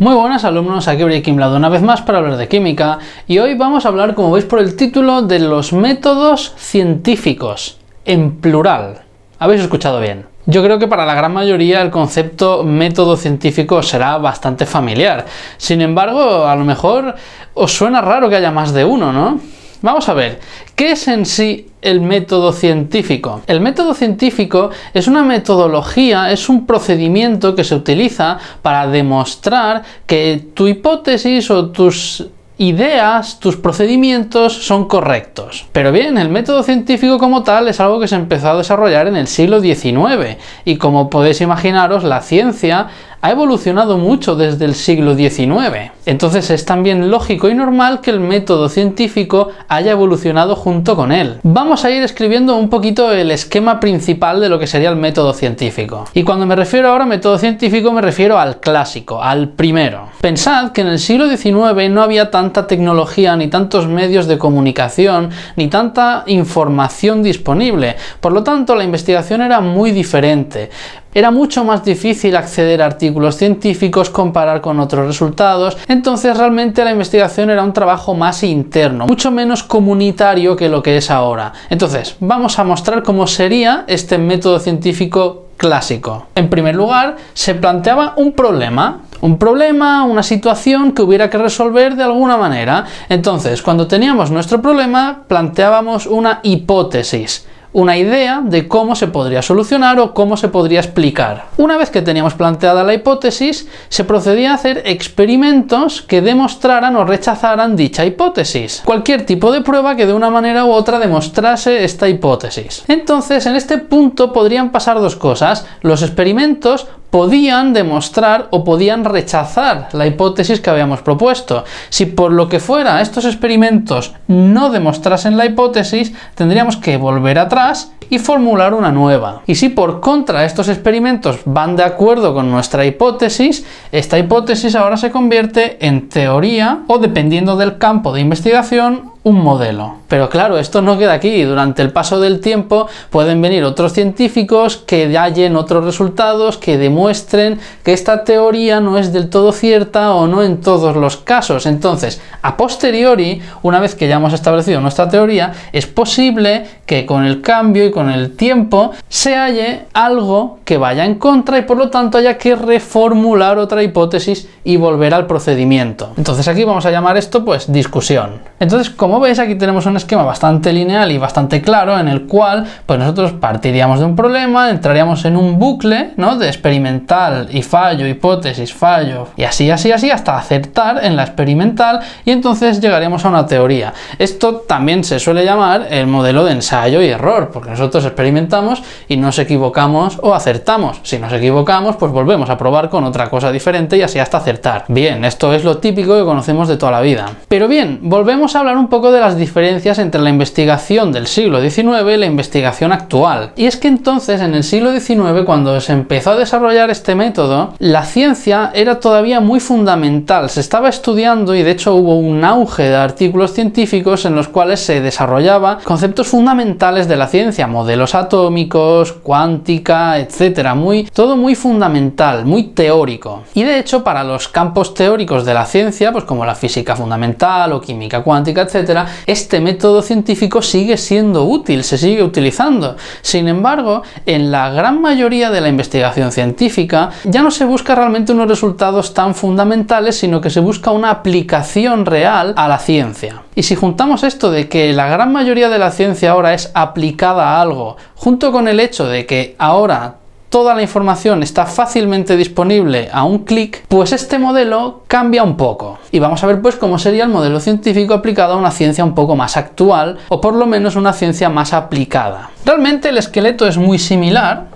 Muy buenas alumnos, aquí Breaking Lado una vez más para hablar de química y hoy vamos a hablar, como veis por el título, de los métodos científicos, en plural. ¿Habéis escuchado bien? Yo creo que para la gran mayoría el concepto método científico será bastante familiar. Sin embargo, a lo mejor os suena raro que haya más de uno, ¿no? Vamos a ver, ¿qué es en sí el método científico? El método científico es una metodología, es un procedimiento que se utiliza para demostrar que tu hipótesis o tus ideas, tus procedimientos son correctos. Pero bien, el método científico como tal es algo que se empezó a desarrollar en el siglo XIX y como podéis imaginaros, la ciencia ha evolucionado mucho desde el siglo XIX. Entonces es también lógico y normal que el método científico haya evolucionado junto con él. Vamos a ir escribiendo un poquito el esquema principal de lo que sería el método científico. Y cuando me refiero ahora a método científico me refiero al clásico, al primero. Pensad que en el siglo XIX no había tanta tecnología, ni tantos medios de comunicación, ni tanta información disponible. Por lo tanto, la investigación era muy diferente. Era mucho más difícil acceder a artículos científicos, comparar con otros resultados, entonces realmente la investigación era un trabajo más interno, mucho menos comunitario que lo que es ahora. Entonces, vamos a mostrar cómo sería este método científico clásico. En primer lugar, se planteaba un problema, un problema, una situación que hubiera que resolver de alguna manera. Entonces, cuando teníamos nuestro problema, planteábamos una hipótesis una idea de cómo se podría solucionar o cómo se podría explicar. Una vez que teníamos planteada la hipótesis, se procedía a hacer experimentos que demostraran o rechazaran dicha hipótesis. Cualquier tipo de prueba que de una manera u otra demostrase esta hipótesis. Entonces, en este punto podrían pasar dos cosas. Los experimentos podían demostrar o podían rechazar la hipótesis que habíamos propuesto. Si por lo que fuera estos experimentos no demostrasen la hipótesis, tendríamos que volver atrás y formular una nueva. Y si por contra estos experimentos van de acuerdo con nuestra hipótesis, esta hipótesis ahora se convierte en teoría o dependiendo del campo de investigación un modelo. Pero claro, esto no queda aquí. Durante el paso del tiempo pueden venir otros científicos que hallen otros resultados, que demuestren que esta teoría no es del todo cierta o no en todos los casos. Entonces, a posteriori, una vez que ya hemos establecido nuestra teoría, es posible que con el cambio y con con el tiempo se halle algo que vaya en contra y por lo tanto haya que reformular otra hipótesis y volver al procedimiento. Entonces aquí vamos a llamar esto pues discusión. Entonces como veis aquí tenemos un esquema bastante lineal y bastante claro en el cual pues nosotros partiríamos de un problema, entraríamos en un bucle ¿no? de experimental y fallo, hipótesis, fallo y así, así, así hasta acertar en la experimental y entonces llegaríamos a una teoría. Esto también se suele llamar el modelo de ensayo y error porque nosotros nosotros experimentamos y nos equivocamos o acertamos. Si nos equivocamos, pues volvemos a probar con otra cosa diferente y así hasta acertar. Bien, esto es lo típico que conocemos de toda la vida. Pero bien, volvemos a hablar un poco de las diferencias entre la investigación del siglo XIX y la investigación actual. Y es que entonces, en el siglo XIX, cuando se empezó a desarrollar este método, la ciencia era todavía muy fundamental. Se estaba estudiando y de hecho hubo un auge de artículos científicos en los cuales se desarrollaba conceptos fundamentales de la ciencia modelos atómicos, cuántica, etcétera, muy todo muy fundamental, muy teórico. Y de hecho, para los campos teóricos de la ciencia, pues como la física fundamental o química cuántica, etcétera, este método científico sigue siendo útil, se sigue utilizando. Sin embargo, en la gran mayoría de la investigación científica ya no se busca realmente unos resultados tan fundamentales, sino que se busca una aplicación real a la ciencia. Y si juntamos esto de que la gran mayoría de la ciencia ahora es aplicada a junto con el hecho de que ahora toda la información está fácilmente disponible a un clic, pues este modelo cambia un poco. Y vamos a ver pues cómo sería el modelo científico aplicado a una ciencia un poco más actual o por lo menos una ciencia más aplicada. Realmente el esqueleto es muy similar,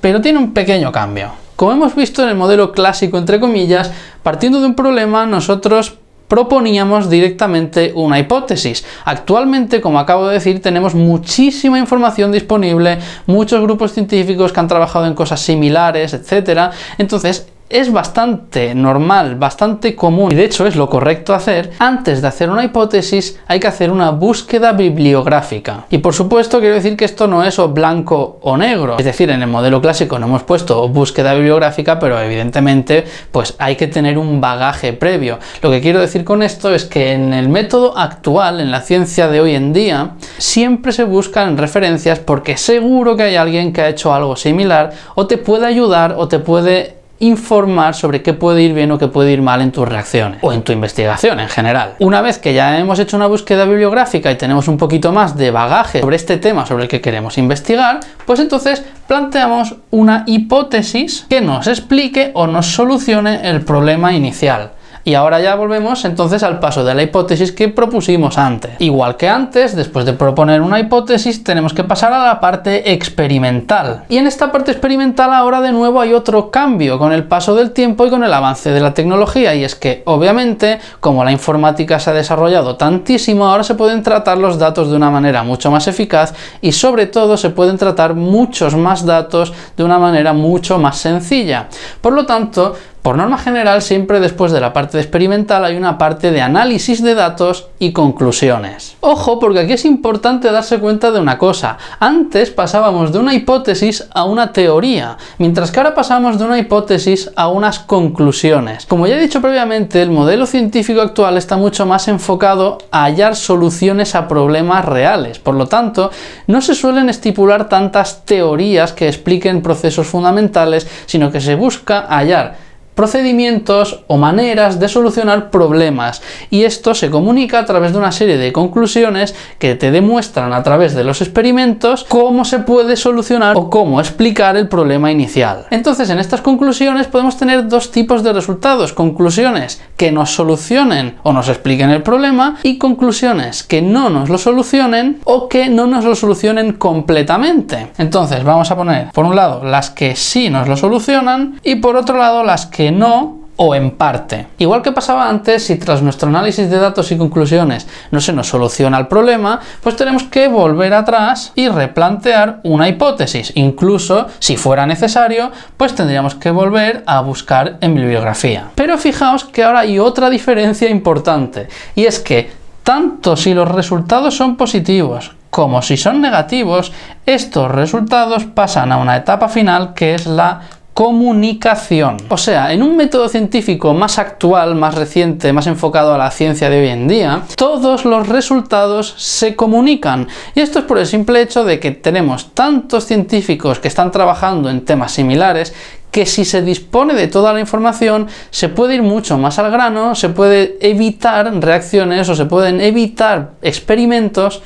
pero tiene un pequeño cambio. Como hemos visto en el modelo clásico, entre comillas, partiendo de un problema, nosotros proponíamos directamente una hipótesis. Actualmente, como acabo de decir, tenemos muchísima información disponible, muchos grupos científicos que han trabajado en cosas similares, etcétera. Entonces, es bastante normal, bastante común y de hecho es lo correcto hacer, antes de hacer una hipótesis hay que hacer una búsqueda bibliográfica. Y por supuesto quiero decir que esto no es o blanco o negro, es decir, en el modelo clásico no hemos puesto búsqueda bibliográfica, pero evidentemente pues hay que tener un bagaje previo. Lo que quiero decir con esto es que en el método actual, en la ciencia de hoy en día, siempre se buscan referencias porque seguro que hay alguien que ha hecho algo similar o te puede ayudar o te puede informar sobre qué puede ir bien o qué puede ir mal en tus reacciones o en tu investigación en general. Una vez que ya hemos hecho una búsqueda bibliográfica y tenemos un poquito más de bagaje sobre este tema sobre el que queremos investigar, pues entonces planteamos una hipótesis que nos explique o nos solucione el problema inicial. Y ahora ya volvemos entonces al paso de la hipótesis que propusimos antes. Igual que antes, después de proponer una hipótesis, tenemos que pasar a la parte experimental. Y en esta parte experimental ahora de nuevo hay otro cambio con el paso del tiempo y con el avance de la tecnología, y es que obviamente, como la informática se ha desarrollado tantísimo, ahora se pueden tratar los datos de una manera mucho más eficaz y sobre todo se pueden tratar muchos más datos de una manera mucho más sencilla. Por lo tanto, por norma general, siempre después de la parte experimental hay una parte de análisis de datos y conclusiones. Ojo, porque aquí es importante darse cuenta de una cosa. Antes pasábamos de una hipótesis a una teoría, mientras que ahora pasamos de una hipótesis a unas conclusiones. Como ya he dicho previamente, el modelo científico actual está mucho más enfocado a hallar soluciones a problemas reales. Por lo tanto, no se suelen estipular tantas teorías que expliquen procesos fundamentales, sino que se busca hallar procedimientos o maneras de solucionar problemas y esto se comunica a través de una serie de conclusiones que te demuestran a través de los experimentos cómo se puede solucionar o cómo explicar el problema inicial. Entonces en estas conclusiones podemos tener dos tipos de resultados, conclusiones que nos solucionen o nos expliquen el problema y conclusiones que no nos lo solucionen o que no nos lo solucionen completamente. Entonces vamos a poner por un lado las que sí nos lo solucionan y por otro lado las que no o en parte. Igual que pasaba antes, si tras nuestro análisis de datos y conclusiones no se nos soluciona el problema, pues tenemos que volver atrás y replantear una hipótesis. Incluso, si fuera necesario, pues tendríamos que volver a buscar en bibliografía. Pero fijaos que ahora hay otra diferencia importante, y es que tanto si los resultados son positivos como si son negativos, estos resultados pasan a una etapa final que es la comunicación. O sea, en un método científico más actual, más reciente, más enfocado a la ciencia de hoy en día, todos los resultados se comunican. Y esto es por el simple hecho de que tenemos tantos científicos que están trabajando en temas similares que si se dispone de toda la información se puede ir mucho más al grano, se puede evitar reacciones o se pueden evitar experimentos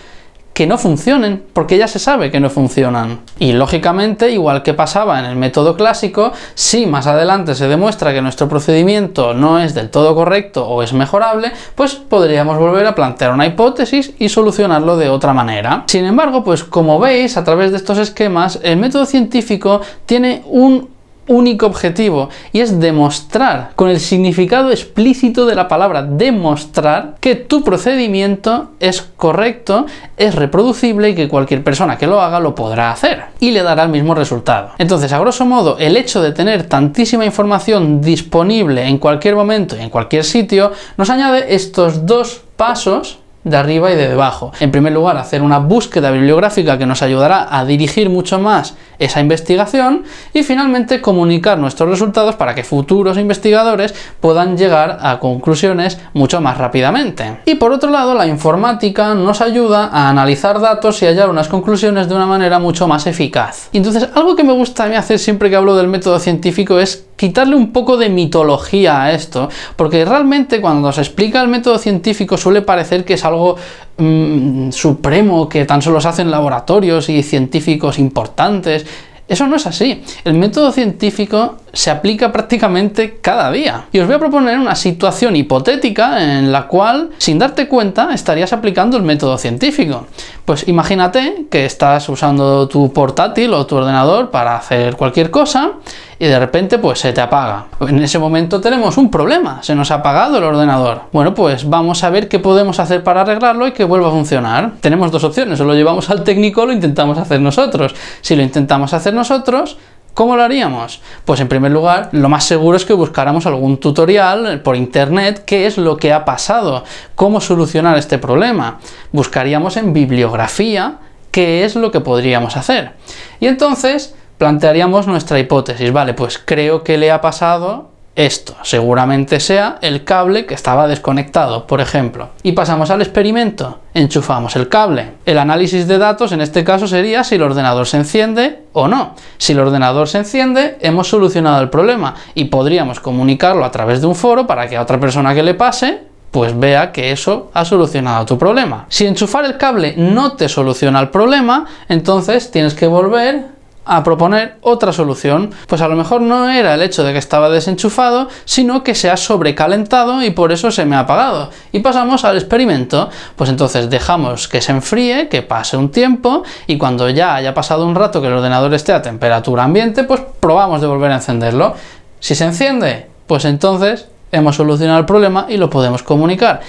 que no funcionen, porque ya se sabe que no funcionan. Y lógicamente, igual que pasaba en el método clásico, si más adelante se demuestra que nuestro procedimiento no es del todo correcto o es mejorable, pues podríamos volver a plantear una hipótesis y solucionarlo de otra manera. Sin embargo, pues como veis, a través de estos esquemas, el método científico tiene un único objetivo y es demostrar con el significado explícito de la palabra demostrar que tu procedimiento es correcto, es reproducible y que cualquier persona que lo haga lo podrá hacer y le dará el mismo resultado. Entonces, a grosso modo, el hecho de tener tantísima información disponible en cualquier momento y en cualquier sitio nos añade estos dos pasos de arriba y de debajo. En primer lugar, hacer una búsqueda bibliográfica que nos ayudará a dirigir mucho más esa investigación y finalmente comunicar nuestros resultados para que futuros investigadores puedan llegar a conclusiones mucho más rápidamente. Y por otro lado, la informática nos ayuda a analizar datos y hallar unas conclusiones de una manera mucho más eficaz. Entonces, algo que me gusta a mí hacer siempre que hablo del método científico es quitarle un poco de mitología a esto, porque realmente cuando se explica el método científico suele parecer que es algo mm, supremo, que tan solo se hacen laboratorios y científicos importantes. Eso no es así. El método científico se aplica prácticamente cada día. Y os voy a proponer una situación hipotética en la cual, sin darte cuenta, estarías aplicando el método científico. Pues imagínate que estás usando tu portátil o tu ordenador para hacer cualquier cosa y de repente pues se te apaga. En ese momento tenemos un problema, se nos ha apagado el ordenador. Bueno, pues vamos a ver qué podemos hacer para arreglarlo y que vuelva a funcionar. Tenemos dos opciones, o lo llevamos al técnico o lo intentamos hacer nosotros. Si lo intentamos hacer nosotros, ¿Cómo lo haríamos? Pues en primer lugar, lo más seguro es que buscáramos algún tutorial por internet, qué es lo que ha pasado, cómo solucionar este problema. Buscaríamos en bibliografía qué es lo que podríamos hacer. Y entonces plantearíamos nuestra hipótesis, vale, pues creo que le ha pasado esto seguramente sea el cable que estaba desconectado, por ejemplo. Y pasamos al experimento. Enchufamos el cable. El análisis de datos en este caso sería si el ordenador se enciende o no. Si el ordenador se enciende, hemos solucionado el problema y podríamos comunicarlo a través de un foro para que a otra persona que le pase pues vea que eso ha solucionado tu problema. Si enchufar el cable no te soluciona el problema, entonces tienes que volver a proponer otra solución, pues a lo mejor no era el hecho de que estaba desenchufado, sino que se ha sobrecalentado y por eso se me ha apagado. Y pasamos al experimento, pues entonces dejamos que se enfríe, que pase un tiempo y cuando ya haya pasado un rato que el ordenador esté a temperatura ambiente, pues probamos de volver a encenderlo. Si se enciende, pues entonces hemos solucionado el problema y lo podemos comunicar.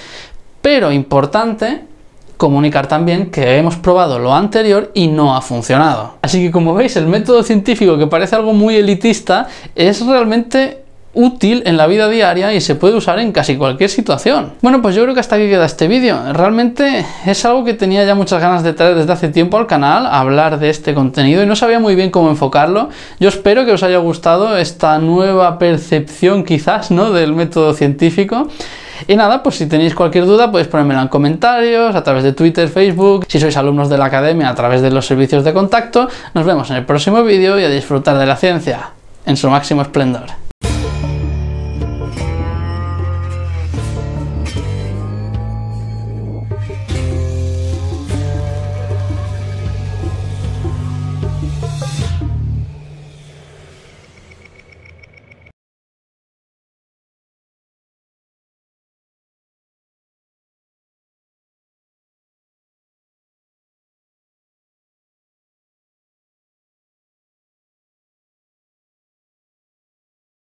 Pero importante, comunicar también que hemos probado lo anterior y no ha funcionado. Así que como veis, el método científico que parece algo muy elitista es realmente útil en la vida diaria y se puede usar en casi cualquier situación. Bueno, pues yo creo que hasta aquí queda este vídeo. Realmente es algo que tenía ya muchas ganas de traer desde hace tiempo al canal, hablar de este contenido y no sabía muy bien cómo enfocarlo. Yo espero que os haya gustado esta nueva percepción quizás, ¿no? del método científico. Y nada, pues si tenéis cualquier duda podéis ponérmela en comentarios, a través de Twitter, Facebook, si sois alumnos de la academia a través de los servicios de contacto. Nos vemos en el próximo vídeo y a disfrutar de la ciencia en su máximo esplendor.